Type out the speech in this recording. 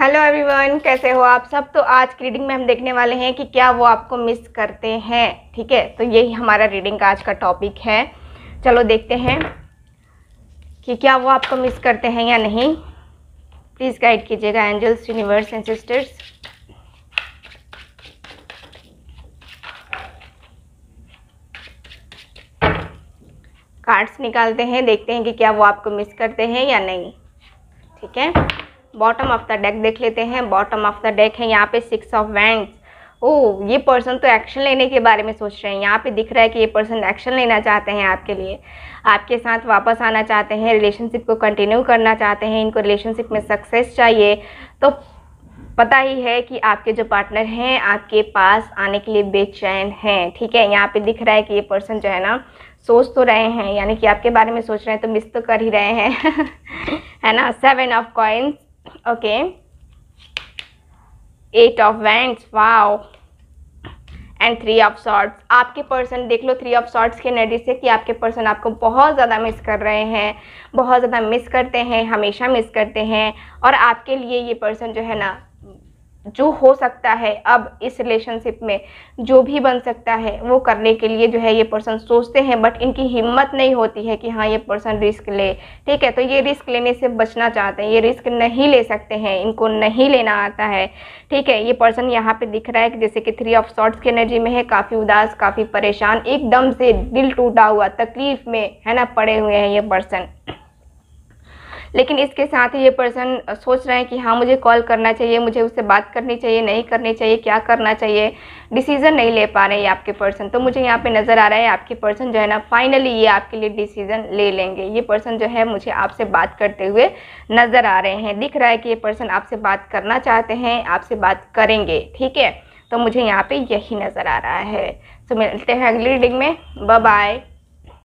hello everyone कैसे हो आप सब तो आज की रीडिंग में हम देखने वाले हैं कि क्या वो आपको मिस करते हैं ठीक है तो यही हमारा रीडिंग का आज का टॉपिक है चलो देखते हैं कि क्या वो आपको मिस करते हैं या नहीं प्लीज़ गाइड कीजिएगा angels universe and sisters cards निकालते हैं देखते हैं कि क्या वो आपको मिस करते हैं या नहीं ठीक है बॉटम ऑफ द डेक देख लेते हैं बॉटम ऑफ द डेक है यहाँ पे सिक्स ऑफ वैंड्स ओ ये पर्सन तो एक्शन लेने के बारे में सोच रहे हैं यहाँ पे दिख रहा है कि ये पर्सन एक्शन लेना चाहते हैं आपके लिए आपके साथ वापस आना चाहते हैं रिलेशनशिप को कंटिन्यू करना चाहते हैं इनको रिलेशनशिप में सक्सेस चाहिए तो पता ही है कि आपके जो पार्टनर हैं आपके पास आने के लिए बेचैन हैं ठीक है यहाँ पे दिख रहा है कि ये पर्सन जो है ना सोच तो रहे हैं यानी कि आपके बारे में सोच रहे हैं तो मिस तो कर ही रहे हैं है ना seven of coins okay eight of wands wow and three of swords आपके पर्सन देख लो थ्री ऑफ शॉर्ट्स के नज़र से कि आपके पर्सन आपको बहुत ज़्यादा मिस कर रहे हैं बहुत ज़्यादा मिस करते हैं हमेशा मिस करते हैं और आपके लिए ये पर्सन जो है ना जो हो सकता है अब इस रिलेशनशिप में जो भी बन सकता है वो करने के लिए जो है ये पर्सन सोचते हैं बट इनकी हिम्मत नहीं होती है कि हाँ ये पर्सन रिस्क ले ठीक है तो ये रिस्क लेने से बचना चाहते हैं ये रिस्क नहीं ले सकते हैं इनको नहीं लेना आता है ठीक है ये पर्सन यहाँ पे दिख रहा है कि जैसे कि थ्री ऑफ शॉर्ट्स की एनर्जी में है काफ़ी उदास काफ़ी परेशान एकदम से दिल टूटा हुआ तकलीफ में है ना पड़े हुए हैं ये पर्सन लेकिन इसके साथ ही ये पर्सन सोच रहे हैं कि हाँ मुझे कॉल करना चाहिए मुझे उससे बात करनी चाहिए नहीं करनी चाहिए क्या करना चाहिए डिसीज़न नहीं ले पा रहे हैं आपके पर्सन तो मुझे यहाँ पे नज़र आ रहा है आपके पर्सन जो है ना फाइनली ये आपके लिए डिसीज़न ले लेंगे ये पर्सन जो है मुझे आपसे बात करते हुए नज़र आ रहे हैं दिख रहा है कि ये पर्सन आपसे बात करना चाहते हैं आपसे बात करेंगे ठीक है तो मुझे यहाँ पर यही नज़र आ रहा है तो मिलते हैं अगली रीडिंग में बाय